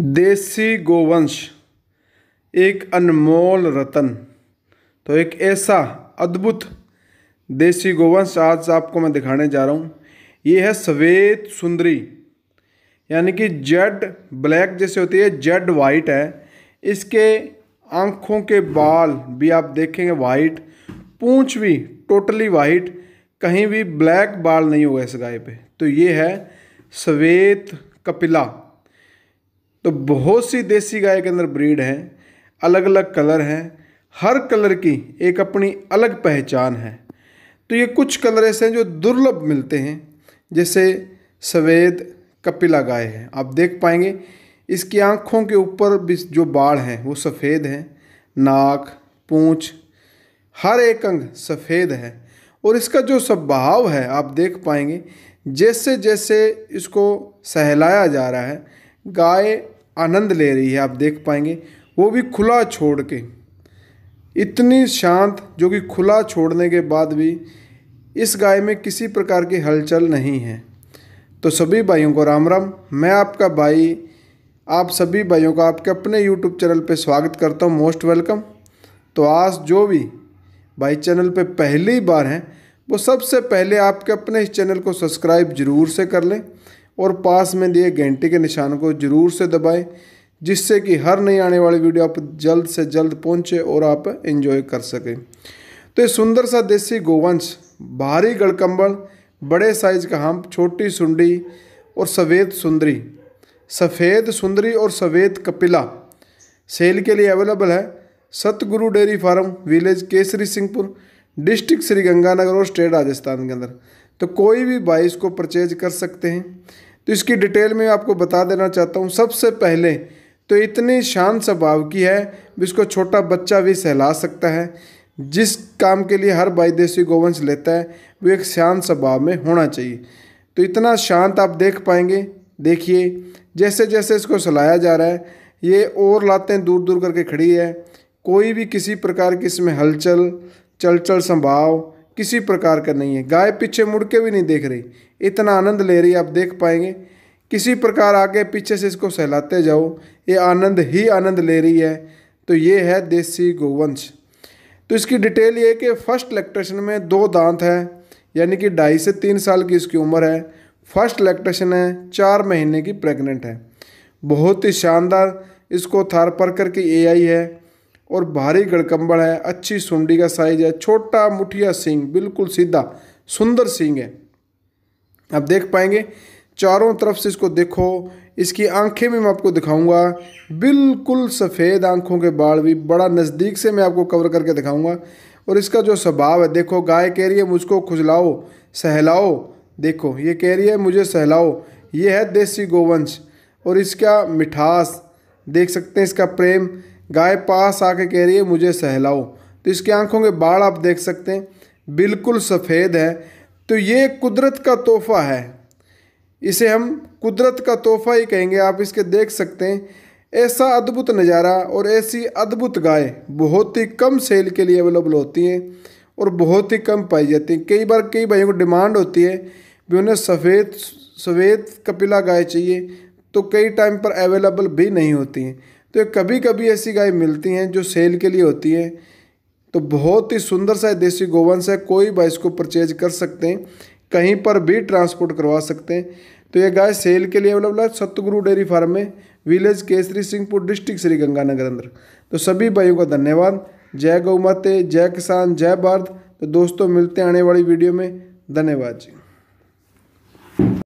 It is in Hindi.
देसी गोवंश एक अनमोल रतन तो एक ऐसा अद्भुत देसी गोवंश आज आपको मैं दिखाने जा रहा हूँ ये है सफ़ेद सुंदरी यानी कि जेड ब्लैक जैसे होती है जेड वाइट है इसके आँखों के बाल भी आप देखेंगे वाइट पूँछ भी टोटली वाइट कहीं भी ब्लैक बाल नहीं होगा इस गाय पे तो ये है सफ़ेद कपिला तो बहुत सी देसी गाय के अंदर ब्रीड हैं अलग अलग कलर हैं हर कलर की एक अपनी अलग पहचान है तो ये कुछ कलर ऐसे हैं जो दुर्लभ मिलते हैं जैसे सफ़ेद कपिला गाय है आप देख पाएंगे इसकी आँखों के ऊपर भी जो बाढ़ हैं वो सफ़ेद हैं नाक पूँछ हर एक अंग सफ़ेद है और इसका जो स्वभाव है आप देख पाएंगे जैसे जैसे इसको सहलाया जा रहा है गाय आनंद ले रही है आप देख पाएंगे वो भी खुला छोड़ के इतनी शांत जो कि खुला छोड़ने के बाद भी इस गाय में किसी प्रकार की हलचल नहीं है तो सभी भाइयों को राम राम मैं आपका भाई आप सभी भाइयों का आपके अपने यूट्यूब चैनल पर स्वागत करता हूँ मोस्ट वेलकम तो आज जो भी भाई चैनल पर पहली बार हैं वो सबसे पहले आपके अपने इस चैनल को सब्सक्राइब जरूर से कर लें और पास में दिए घंटे के निशान को ज़रूर से दबाएं जिससे कि हर नई आने वाली वीडियो आप जल्द से जल्द पहुंचे और आप एंजॉय कर सकें तो ये सुंदर सा देसी गोवंश भारी गड़कम्बल बड़े साइज का हम छोटी सुंडी और सफ़ेद सुंदरी सफ़ेद सुंदरी और सफ़ेद कपिला सेल के लिए अवेलेबल है Satguru dairy farm village Kesri Singhpur district Sriganganagar और स्टेट राजस्थान के अंदर तो कोई भी बाई इसको परचेज कर सकते हैं तो इसकी डिटेल में आपको बता देना चाहता हूँ सबसे पहले तो इतनी शान स्वभाव की है इसको छोटा बच्चा भी सहला सकता है जिस काम के लिए हर भाई देसी गोवंश लेता है वो एक शांत स्वभाव में होना चाहिए तो इतना शांत आप देख पाएंगे देखिए जैसे जैसे इसको सलाया जा रहा है ये और लातें दूर दूर करके खड़ी है कोई भी किसी प्रकार की इसमें हलचल चलचल संभाव किसी प्रकार का नहीं है गाय पीछे मुड़ के भी नहीं देख रही इतना आनंद ले रही आप देख पाएंगे किसी प्रकार आगे पीछे से इसको सहलाते जाओ ये आनंद ही आनंद ले रही है तो ये है देसी गोवंश तो इसकी डिटेल ये कि फर्स्ट इलेक्ट्रेशन में दो दांत है यानी कि ढाई से तीन साल की इसकी उम्र है फर्स्ट इलेक्ट्रेशन है चार महीने की प्रेग्नेंट है बहुत ही शानदार इसको थार पर की ए है और भारी गड़कम्बल है अच्छी सुंडी का साइज है छोटा मुठिया सींग बिल्कुल सीधा सुंदर सिंग है आप देख पाएंगे चारों तरफ से इसको देखो इसकी आंखें भी मैं आपको दिखाऊंगा बिल्कुल सफ़ेद आंखों के बाल भी बड़ा नज़दीक से मैं आपको कवर करके दिखाऊंगा और इसका जो स्वभाव है देखो गाय कह रही है मुझको खुजलाओ सहलाओ देखो ये कह रही है मुझे सहलाओ ये है देसी गोवंश और इसका मिठास देख सकते हैं इसका प्रेम गाय पास आके कह रही है मुझे सहलाओ तो इसकी आंखों के बाढ़ आप देख सकते हैं बिल्कुल सफ़ेद है तो ये कुदरत का तोहफ़ा है इसे हम कुदरत का तोहफ़ा ही कहेंगे आप इसके देख सकते हैं ऐसा अद्भुत नज़ारा और ऐसी अद्भुत गाय बहुत ही कम सेल के लिए अवेलेबल होती हैं और बहुत ही कम पाई जाती हैं कई बार कई भाइयों को डिमांड होती है भी उन्हें सफ़ेद सफ़ेद कपिला गाय चाहिए तो कई टाइम पर अवेलेबल भी नहीं होती हैं तो कभी कभी ऐसी गाय मिलती हैं जो सेल के लिए होती है तो बहुत ही सुंदर सा देसी गोवंश है कोई भाई इसको परचेज कर सकते हैं कहीं पर भी ट्रांसपोर्ट करवा सकते हैं तो ये गाय सेल के लिए अवेलेबल है सतगुरु डेयरी फार्म में विलेज केसरी सिंहपुर डिस्ट्रिक्ट श्री गंगानगर अंदर तो सभी भाइयों का धन्यवाद जय गौ माते जय किसान जय भारत तो दोस्तों मिलते हैं आने वाली वीडियो में धन्यवाद जी